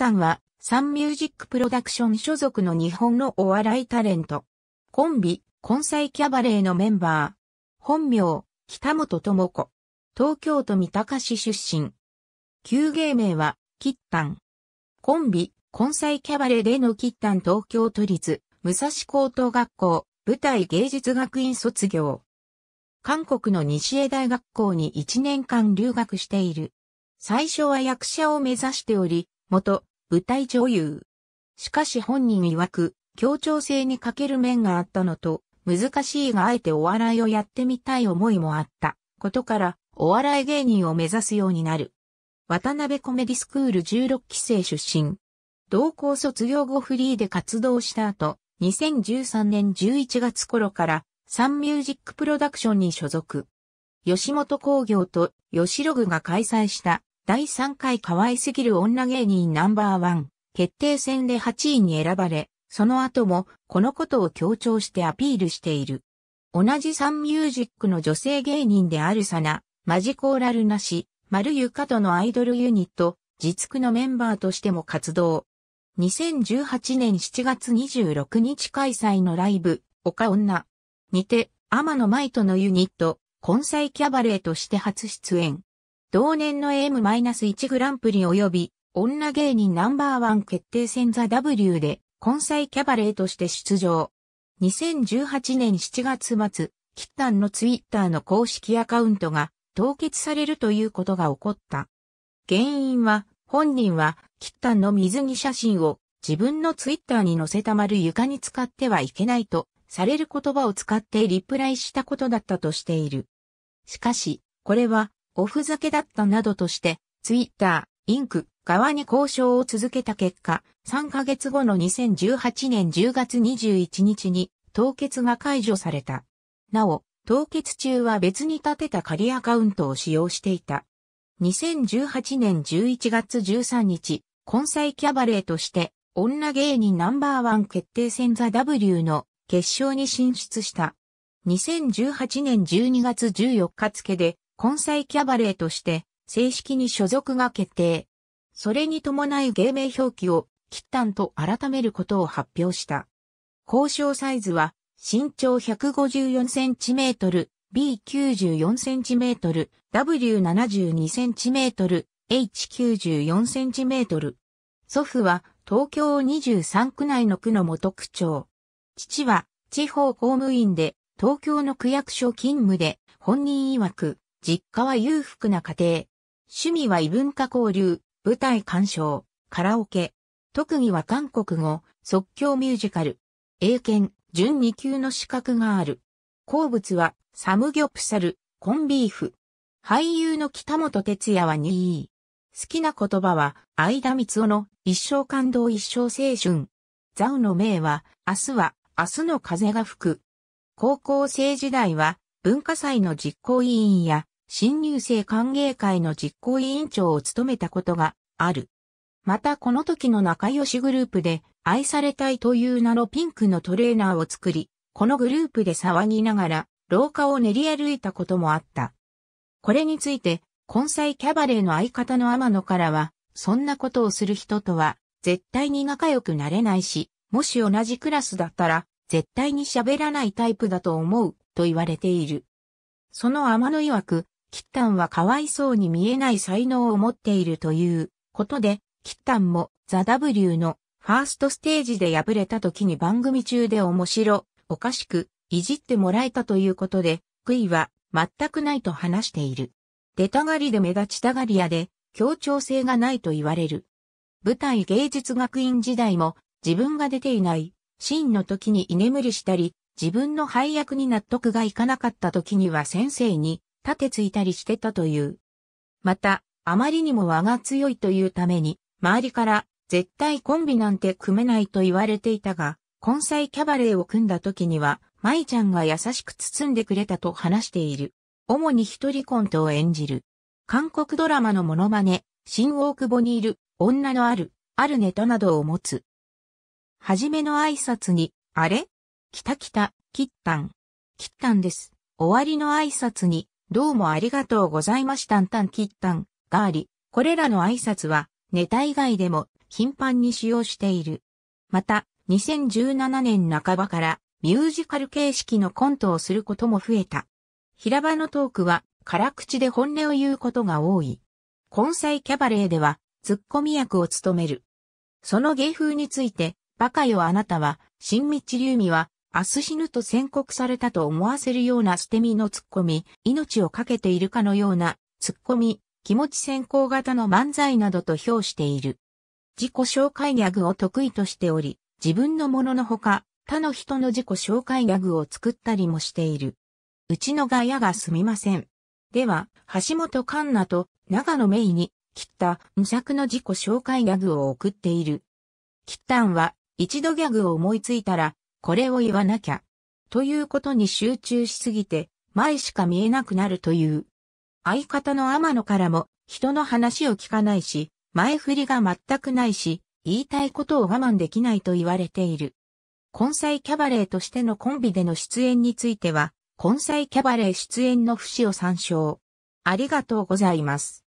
端は、サンミュージックプロダクション所属の日本のお笑いタレント。コンビ、コンサイキャバレーのメンバー。本名、北本智子。東京都三鷹市出身。旧芸名は、キッタン。コンビ、コンサイキャバレーでのキッタン東京都立、武蔵高等学校、舞台芸術学院卒業。韓国の西江大学校に1年間留学している。最初は役者を目指しており、元舞台女優。しかし本人曰く、協調性に欠ける面があったのと、難しいがあえてお笑いをやってみたい思いもあったことから、お笑い芸人を目指すようになる。渡辺コメディスクール16期生出身。同校卒業後フリーで活動した後、2013年11月頃からサンミュージックプロダクションに所属。吉本工業と吉ログが開催した第3回可愛すぎる女芸人ナンバーワン決定戦で8位に選ばれ、その後もこのことを強調してアピールしている。同じサンミュージックの女性芸人であるサナ、マジコーラルなし、マルユカとのアイドルユニット、実区のメンバーとしても活動。2018年7月26日開催のライブ、岡女。にて、天野舞とのユニット、根菜キャバレーとして初出演。同年の M-1 グランプリ及び女芸人ナンバーワン決定戦ザ・ W で根菜キャバレーとして出場。2018年7月末、キッタンのツイッターの公式アカウントが凍結されるということが起こった。原因は、本人は、キッタンの水着写真を自分のツイッターに載せた丸床に使ってはいけないと、される言葉を使ってリプライしたことだったとしている。しかし、これはおふざけだったなどとして、ツイッター、インク側に交渉を続けた結果、3ヶ月後の2018年10月21日に凍結が解除された。なお、凍結中は別に立てた仮アカウントを使用していた。2018年11月13日、根菜キャバレーとして、女芸人ナンバーワン決定戦ザ・ W の決勝に進出した。2018年12月14日付で、根菜キャバレーとして正式に所属が決定。それに伴い芸名表記を、キッタンと改めることを発表した。交渉サイズは、身長 154cm、B94cm、W72cm、H94cm。祖父は、東京23区内の区の元区長。父は、地方公務員で、東京の区役所勤務で、本人曰く、実家は裕福な家庭。趣味は異文化交流、舞台鑑賞、カラオケ。特技は韓国語、即興ミュージカル。英検、準2級の資格がある。好物は、サムギョプサル、コンビーフ。俳優の北本哲也は2位。好きな言葉は、相田光雄の一生感動一生青春。ザウの名は、明日は、明日の風が吹く。高校生時代は、文化祭の実行委員や、新入生歓迎会の実行委員長を務めたことがある。またこの時の仲良しグループで愛されたいという名のピンクのトレーナーを作り、このグループで騒ぎながら廊下を練り歩いたこともあった。これについて、根菜キャバレーの相方の天野からは、そんなことをする人とは絶対に仲良くなれないし、もし同じクラスだったら絶対に喋らないタイプだと思うと言われている。その天野曰く、キッタンはかわいそうに見えない才能を持っているということで、キッタンもザ・ W のファーストステージで敗れた時に番組中で面白、おかしく、いじってもらえたということで、悔いは全くないと話している。出たがりで目立ちたがり屋で、協調性がないと言われる。舞台芸術学院時代も自分が出ていないシーンの時に居眠りしたり、自分の配役に納得がいかなかった時には先生に立てついたりしてたという。また、あまりにも和が強いというために、周りから絶対コンビなんて組めないと言われていたが、根菜キャバレーを組んだ時には、舞ちゃんが優しく包んでくれたと話している。主に一人コントを演じる。韓国ドラマのモノマネ、新大久保にいる、女のある、あるネタなどを持つ。はじめの挨拶に、あれきたきた、きったん。きったんです。終わりの挨拶に、どうもありがとうございましたんたんきったんがあり、これらの挨拶はネタ以外でも頻繁に使用している。また、2017年半ばからミュージカル形式のコントをすることも増えた。平場のトークは辛口で本音を言うことが多い。根菜キャバレーではツッコミ役を務める。その芸風について、バカよあなたは、新道流美は、明日死ぬと宣告されたと思わせるような捨て身の突っ込み、命を懸けているかのような突っ込み、気持ち先行型の漫才などと評している。自己紹介ギャグを得意としており、自分のもののほか、他の人の自己紹介ギャグを作ったりもしている。うちのガヤがすみません。では、橋本環奈と長野芽衣に、切った無作の自己紹介ギャグを送っている。切ったんは、一度ギャグを思いついたら、これを言わなきゃ。ということに集中しすぎて、前しか見えなくなるという。相方の天野からも、人の話を聞かないし、前振りが全くないし、言いたいことを我慢できないと言われている。根菜キャバレーとしてのコンビでの出演については、根菜キャバレー出演の節を参照。ありがとうございます。